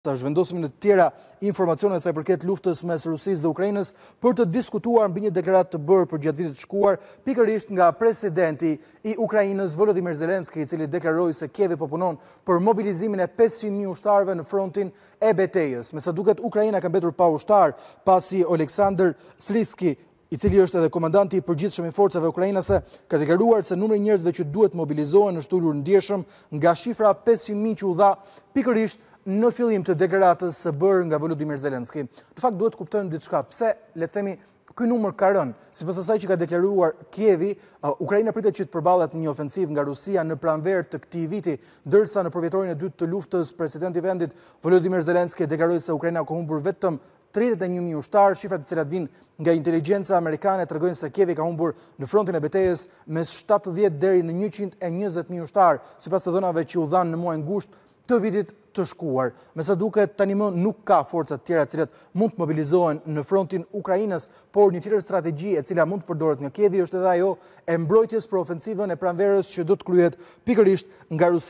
të zhvendosim në tjera informacione sa i përket luftës mes Rusis dhe Ukrajinës për të diskutuar mbi një deklarat të bërë për gjatë vitit shkuar pikërisht nga presidenti i Ukrajinës Volodimir Zelenski i cili deklaroj se kjeve pëpunon po për mobilizimin e 500.000 ushtarve në frontin e betejës. Me sa duket Ukrajina kam betur pa ushtar pasi Oleksandr Sliski i cili është edhe komandanti i përgjithë shumë i forcëve ukrajinase, ka të kërruar se nëmëri njërzve që duhet mobilizohen është ullur në djeshëm nga shifra 500.000 që u dha pikërisht në fillim të deklaratës bërë nga Volodymyr Zelensky. Në fakt duhet kuptojmë diçka. Pse le të themi ky numër ka rënë, sipas asaj që ka deklaruar Kievi, Ukrajina Ukraina pritet që të përballet një ofensiv nga Rusia në pranverë të këtij viti, ndërsa në përvjetorin e dytë të luftës presidenti i vendit Volodymyr Zelensky deklaroi se Ukraina ka humbur vetëm 31.000 ushtarë, shifra të cilat vinë nga inteligjenca amerikane tregojnë se Kievi ka humbur në frontin e betejës mes 70 deri në 120.000 ushtarë, sipas të dhënave që u dhanë në muajin gusht të vitit të shkuar. Mesa duke tani më nuk ka forcët tjera cilat mund të mobilizohen në frontin Ukrajinës, por një tjetër strategji e cila mund të përdoret nga Kjevi është edhe ajo e mbrojtjes për ofensivën e pranverës që do të kryhet pikërisht nga Rusia.